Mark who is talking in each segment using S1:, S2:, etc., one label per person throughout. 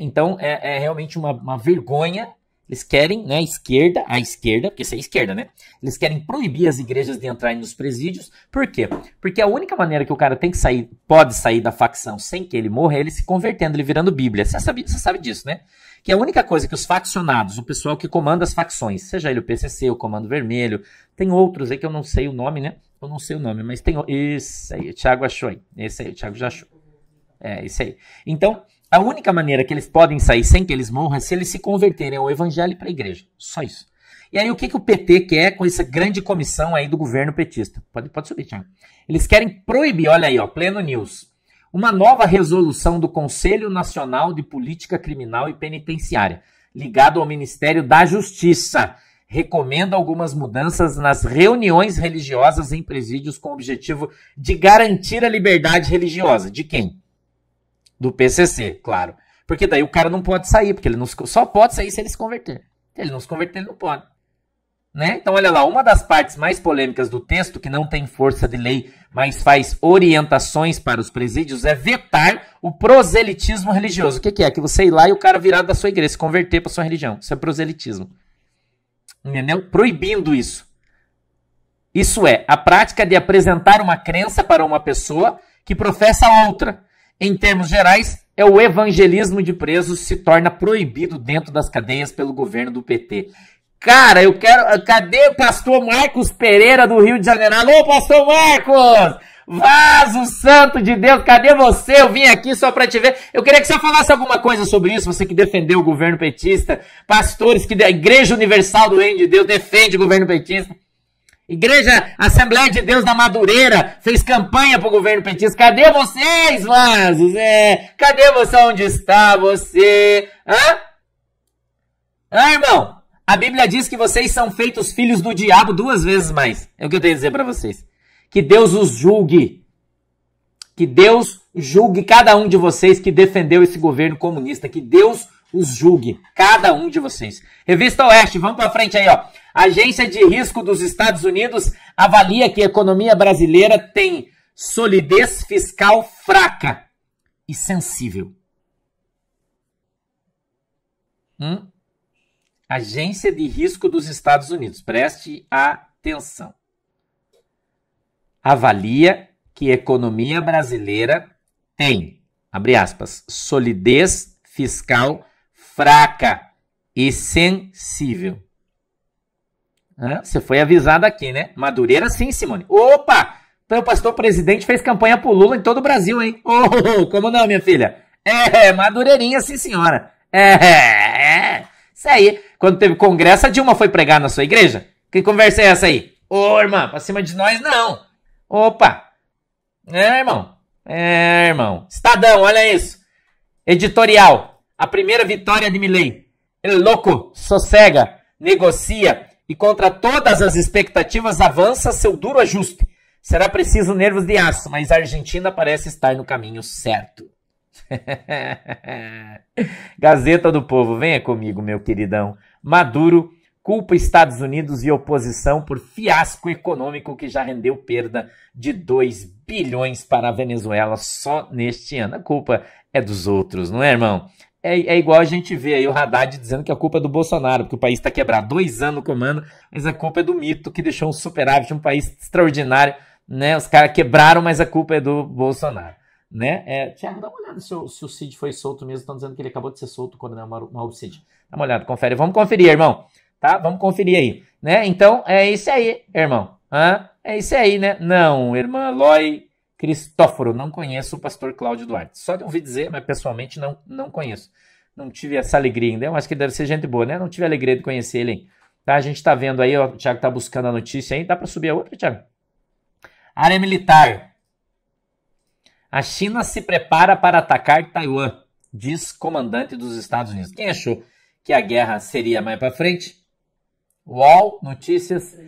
S1: Então é, é realmente uma, uma, vergonha. Eles querem, né, a esquerda, a esquerda, porque isso é esquerda, né? Eles querem proibir as igrejas de entrarem nos presídios. Por quê? Porque a única maneira que o cara tem que sair, pode sair da facção sem que ele morra, é ele se convertendo, ele virando Bíblia. Você sabe, você sabe disso, né? Que a única coisa que os faccionados, o pessoal que comanda as facções, seja ele o PCC, o Comando Vermelho, tem outros aí que eu não sei o nome, né? Eu não sei o nome, mas tem. Isso aí, o Thiago achou aí. Esse aí, o Thiago já achou. É, isso aí. Então, a única maneira que eles podem sair sem que eles morram é se eles se converterem ao evangelho e para a igreja. Só isso. E aí, o que, que o PT quer com essa grande comissão aí do governo petista? Pode, pode subir, Tiago. Eles querem proibir, olha aí, ó, Pleno News. Uma nova resolução do Conselho Nacional de Política Criminal e Penitenciária, ligado ao Ministério da Justiça, recomenda algumas mudanças nas reuniões religiosas em presídios com o objetivo de garantir a liberdade religiosa. De quem? do PCC, claro. Porque daí o cara não pode sair, porque ele não se, só pode sair se ele se converter. Se ele não se converter, ele não pode. Né? Então, olha lá, uma das partes mais polêmicas do texto, que não tem força de lei, mas faz orientações para os presídios, é vetar o proselitismo religioso. O que, que é? Que você ir lá e o cara virar da sua igreja, se converter para sua religião. Isso é proselitismo. Entendeu? Proibindo isso. Isso é a prática de apresentar uma crença para uma pessoa que professa outra, em termos gerais, é o evangelismo de presos se torna proibido dentro das cadeias pelo governo do PT. Cara, eu quero. Cadê o pastor Marcos Pereira do Rio de Janeiro? Alô, pastor Marcos! Vaso santo de Deus, cadê você? Eu vim aqui só para te ver. Eu queria que você falasse alguma coisa sobre isso, você que defendeu o governo petista, pastores que a Igreja Universal do Reino de Deus defende o governo petista. Igreja Assembleia de Deus da Madureira fez campanha para o governo petista. Cadê vocês, Vazos? É, cadê você? Onde está você? Hã? Ah, irmão, a Bíblia diz que vocês são feitos filhos do diabo duas vezes mais. É o que eu tenho a dizer para vocês. Que Deus os julgue. Que Deus julgue cada um de vocês que defendeu esse governo comunista. Que Deus julgue os julgue, cada um de vocês. Revista Oeste, vamos para frente aí, ó. Agência de Risco dos Estados Unidos avalia que a economia brasileira tem solidez fiscal fraca e sensível. Hum? Agência de Risco dos Estados Unidos, preste atenção. Avalia que a economia brasileira tem, abre aspas, solidez fiscal fraca fraca e sensível. você foi avisado aqui, né? Madureira sim, Simone. Opa! Então o pastor presidente fez campanha pro Lula em todo o Brasil, hein? Oh, como não, minha filha? É, é madureirinha sim, senhora. É, é, é. Isso aí. Quando teve congresso, a Dilma foi pregar na sua igreja? Que conversa é essa aí? Ô, oh, irmã, pra cima de nós, não. Opa. É, irmão. É, irmão. Estadão, olha isso. Editorial. A primeira vitória de Milley. Ele É louco, sossega, negocia e contra todas as expectativas avança seu duro ajuste. Será preciso nervos de aço, mas a Argentina parece estar no caminho certo. Gazeta do Povo, venha comigo, meu queridão. Maduro culpa Estados Unidos e oposição por fiasco econômico que já rendeu perda de 2 bilhões para a Venezuela só neste ano. A culpa é dos outros, não é, irmão? É, é, igual a gente vê aí o Haddad dizendo que a é culpa é do Bolsonaro, porque o país está quebrado dois anos no comando, mas a culpa é do mito que deixou um superávit, um país extraordinário, né? Os caras quebraram, mas a culpa é do Bolsonaro, né? É, Tiago, dá uma olhada se o, se o Cid foi solto mesmo, estão dizendo que ele acabou de ser solto, o coronel é Mauro Cid. Dá uma olhada, confere. Vamos conferir, irmão, tá? Vamos conferir aí, né? Então, é isso aí, irmão. Hã? É isso aí, né? Não, irmã Loi, Cristóforo, não conheço o pastor Cláudio Duarte. Só de ouvir dizer, mas pessoalmente não, não conheço. Não tive essa alegria ainda. Eu acho que ele deve ser gente boa, né? Não tive a alegria de conhecer ele. Hein? Tá, a gente está vendo aí, ó, o Thiago está buscando a notícia aí. Dá para subir a outra, Thiago? Área militar. A China se prepara para atacar Taiwan, diz comandante dos Estados Unidos. Quem achou que a guerra seria mais para frente? UOL, notícias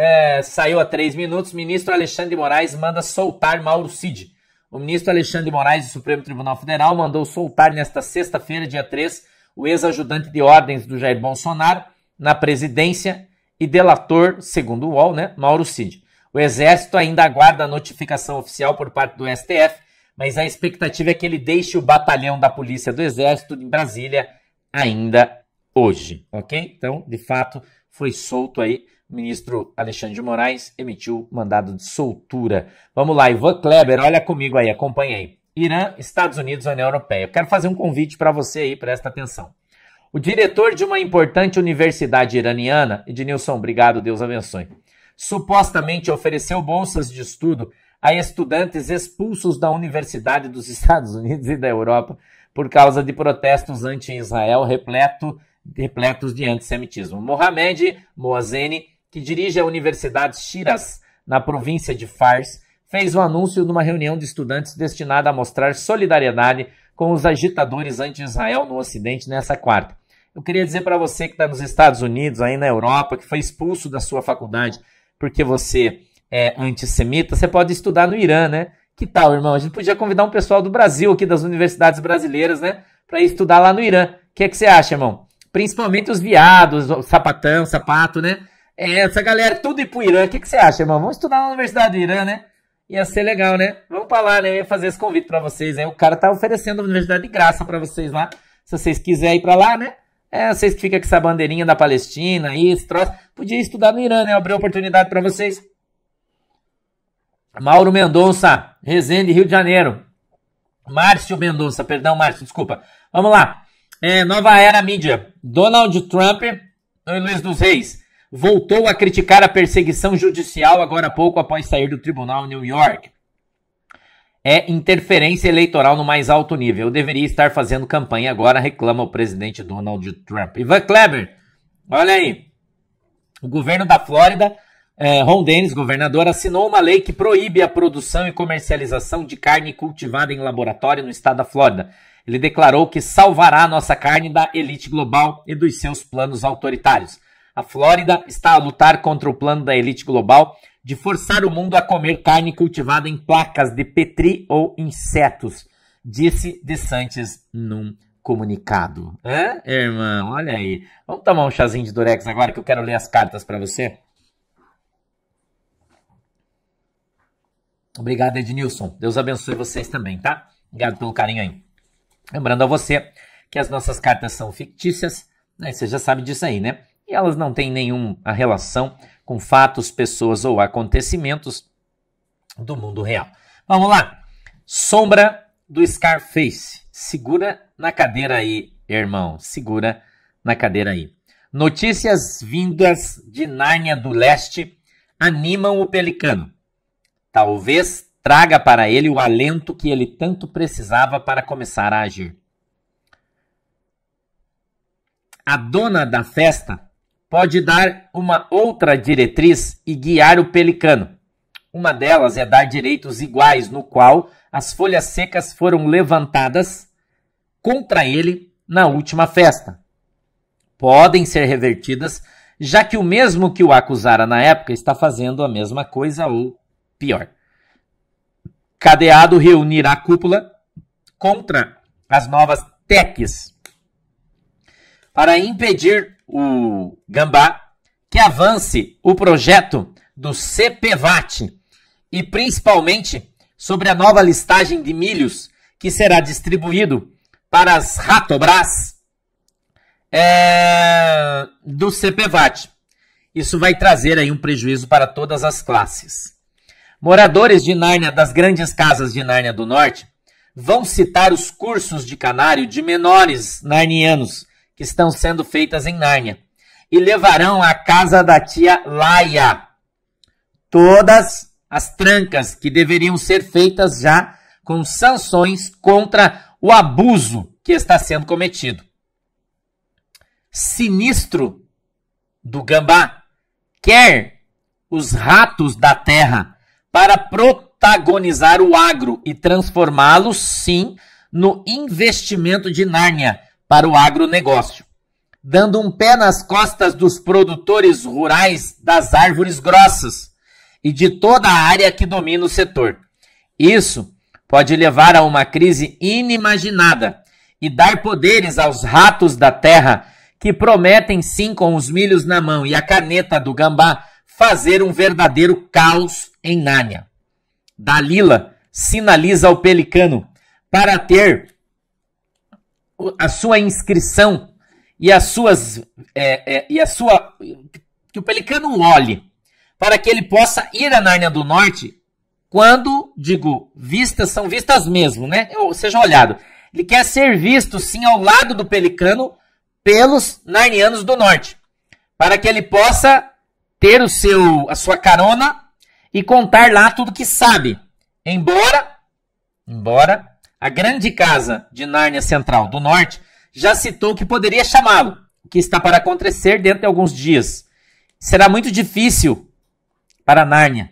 S1: é, saiu a três minutos. Ministro Alexandre de Moraes manda soltar Mauro Cid. O ministro Alexandre de Moraes do Supremo Tribunal Federal mandou soltar nesta sexta-feira, dia 3, o ex-ajudante de ordens do Jair Bolsonaro na presidência e delator, segundo o UOL, né, Mauro Cid. O Exército ainda aguarda a notificação oficial por parte do STF, mas a expectativa é que ele deixe o batalhão da Polícia do Exército em Brasília ainda hoje, ok? Então, de fato, foi solto aí o ministro Alexandre de Moraes emitiu mandado de soltura. Vamos lá, Ivan Kleber, olha comigo aí, acompanha aí. Irã, Estados Unidos, União Europeia. Eu quero fazer um convite para você aí, presta atenção. O diretor de uma importante universidade iraniana, Ednilson, obrigado, Deus abençoe, supostamente ofereceu bolsas de estudo a estudantes expulsos da universidade dos Estados Unidos e da Europa por causa de protestos anti-Israel repleto, repletos de antissemitismo. Mohamed Moazeni que dirige a Universidade Shiraz, na província de Fars, fez o um anúncio numa reunião de estudantes destinada a mostrar solidariedade com os agitadores anti-Israel no Ocidente nessa quarta. Eu queria dizer para você que está nos Estados Unidos, aí na Europa, que foi expulso da sua faculdade porque você é antissemita, você pode estudar no Irã, né? Que tal, irmão? A gente podia convidar um pessoal do Brasil aqui, das universidades brasileiras, né? Para estudar lá no Irã. O que, é que você acha, irmão? Principalmente os viados, sapatão, sapato, né? É, essa galera é tudo ir pro Irã. O que, que você acha, irmão? Vamos estudar na Universidade do Irã, né? Ia ser legal, né? Vamos pra lá, né? Eu ia fazer esse convite para vocês, né? O cara tá oferecendo a universidade de graça para vocês lá. Se vocês quiserem ir para lá, né? É, vocês que ficam com essa bandeirinha da Palestina aí, esse troço. Podia estudar no Irã, né? Abrir oportunidade para vocês. Mauro Mendonça, Resende, Rio de Janeiro. Márcio Mendonça, perdão, Márcio, desculpa. Vamos lá. É, nova Era Mídia. Donald Trump e Luiz dos Reis voltou a criticar a perseguição judicial agora há pouco após sair do tribunal em New York. É interferência eleitoral no mais alto nível. Eu deveria estar fazendo campanha agora, reclama o presidente Donald Trump. Ivan Kleber, olha aí. O governo da Flórida, eh, Ron Dennis, governador, assinou uma lei que proíbe a produção e comercialização de carne cultivada em laboratório no estado da Flórida. Ele declarou que salvará a nossa carne da elite global e dos seus planos autoritários. A Flórida está a lutar contra o plano da elite global de forçar o mundo a comer carne cultivada em placas de Petri ou insetos, disse de Santos num comunicado. É, irmão, olha aí. Vamos tomar um chazinho de Durex agora que eu quero ler as cartas para você. Obrigado, Ednilson. Deus abençoe vocês também, tá? Obrigado pelo carinho aí. Lembrando a você que as nossas cartas são fictícias, né? Você já sabe disso aí, né? e elas não têm nenhuma relação com fatos, pessoas ou acontecimentos do mundo real. Vamos lá. Sombra do Scarface. Segura na cadeira aí, irmão. Segura na cadeira aí. Notícias vindas de Nárnia do Leste animam o pelicano. Talvez traga para ele o alento que ele tanto precisava para começar a agir. A dona da festa pode dar uma outra diretriz e guiar o pelicano. Uma delas é dar direitos iguais, no qual as folhas secas foram levantadas contra ele na última festa. Podem ser revertidas, já que o mesmo que o acusara na época está fazendo a mesma coisa ou pior. Cadeado reunirá a cúpula contra as novas teques para impedir o Gambá, que avance o projeto do CPVAT e principalmente sobre a nova listagem de milhos que será distribuído para as Ratobras é, do CPVAT. Isso vai trazer aí um prejuízo para todas as classes. Moradores de Nárnia, das grandes casas de Nárnia do Norte, vão citar os cursos de canário de menores narnianos que estão sendo feitas em Nárnia. E levarão à casa da tia Laia todas as trancas que deveriam ser feitas já com sanções contra o abuso que está sendo cometido. Sinistro do gambá quer os ratos da terra para protagonizar o agro e transformá-los, sim, no investimento de Nárnia para o agronegócio, dando um pé nas costas dos produtores rurais das árvores grossas e de toda a área que domina o setor. Isso pode levar a uma crise inimaginada e dar poderes aos ratos da terra que prometem sim com os milhos na mão e a caneta do gambá fazer um verdadeiro caos em Nárnia. Dalila sinaliza ao pelicano para ter a sua inscrição e as suas é, é, e a sua que o pelicano olhe para que ele possa ir à Nárnia do Norte quando digo vistas são vistas mesmo, né? Ou seja, olhado. Ele quer ser visto sim ao lado do pelicano pelos narnianos do norte, para que ele possa ter o seu a sua carona e contar lá tudo que sabe. Embora embora a grande casa de Nárnia Central do Norte, já citou que poderia chamá-lo, o que está para acontecer dentro de alguns dias. Será muito difícil para Nárnia.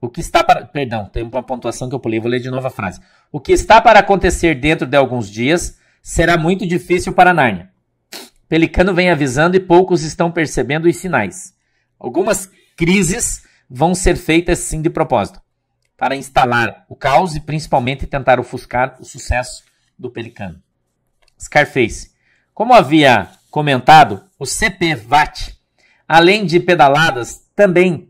S1: O que está para. Perdão, tem uma pontuação que eu pulei, vou ler de novo a frase. O que está para acontecer dentro de alguns dias será muito difícil para Nárnia. Pelicano vem avisando e poucos estão percebendo os sinais. Algumas crises vão ser feitas sim de propósito para instalar o caos e principalmente tentar ofuscar o sucesso do Pelicano. Scarface. Como havia comentado, o CPVAT, além de pedaladas, também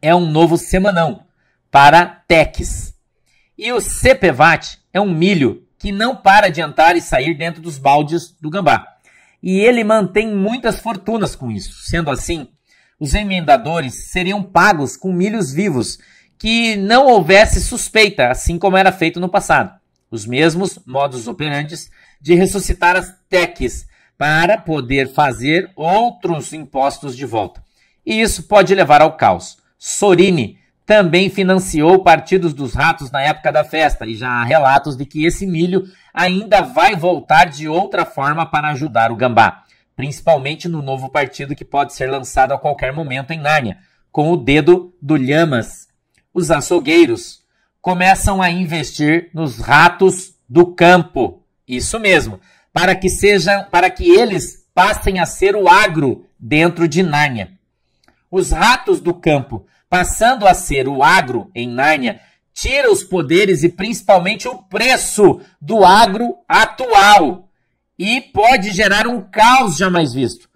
S1: é um novo semanão para techs. E o CPVAT é um milho que não para de entrar e sair dentro dos baldes do gambá. E ele mantém muitas fortunas com isso. Sendo assim, os emendadores seriam pagos com milhos vivos que não houvesse suspeita, assim como era feito no passado. Os mesmos modos operantes de ressuscitar as techs para poder fazer outros impostos de volta. E isso pode levar ao caos. Sorini também financiou partidos dos ratos na época da festa, e já há relatos de que esse milho ainda vai voltar de outra forma para ajudar o gambá, principalmente no novo partido que pode ser lançado a qualquer momento em Nárnia, com o dedo do Lhamas os açougueiros começam a investir nos ratos do campo. Isso mesmo, para que sejam, para que eles passem a ser o agro dentro de Nárnia. Os ratos do campo, passando a ser o agro em Nárnia, tira os poderes e principalmente o preço do agro atual e pode gerar um caos jamais visto,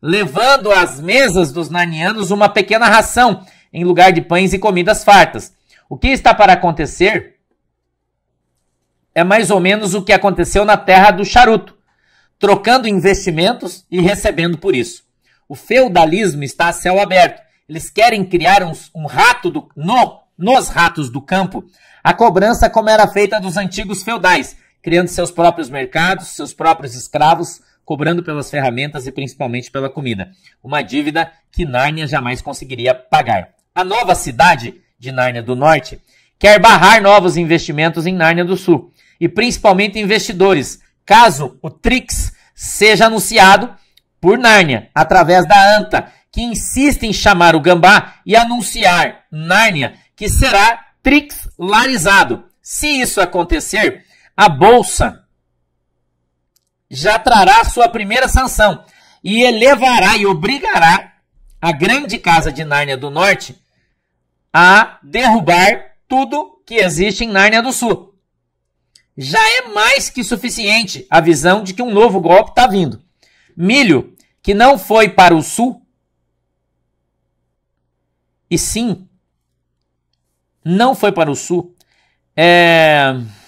S1: levando às mesas dos narnianos uma pequena ração em lugar de pães e comidas fartas. O que está para acontecer é mais ou menos o que aconteceu na terra do charuto, trocando investimentos e recebendo por isso. O feudalismo está a céu aberto. Eles querem criar um, um rato do, no, nos ratos do campo a cobrança como era feita dos antigos feudais, criando seus próprios mercados, seus próprios escravos, cobrando pelas ferramentas e principalmente pela comida. Uma dívida que Nárnia jamais conseguiria pagar. A nova cidade de Nárnia do Norte quer barrar novos investimentos em Nárnia do Sul e principalmente investidores, caso o Trix seja anunciado por Nárnia através da ANTA, que insiste em chamar o Gambá e anunciar Nárnia que será trixlarizado. Se isso acontecer, a bolsa já trará sua primeira sanção e elevará e obrigará a grande casa de Nárnia do Norte a derrubar tudo que existe em Nárnia do Sul. Já é mais que suficiente a visão de que um novo golpe está vindo. Milho, que não foi para o sul, e sim, não foi para o sul, é.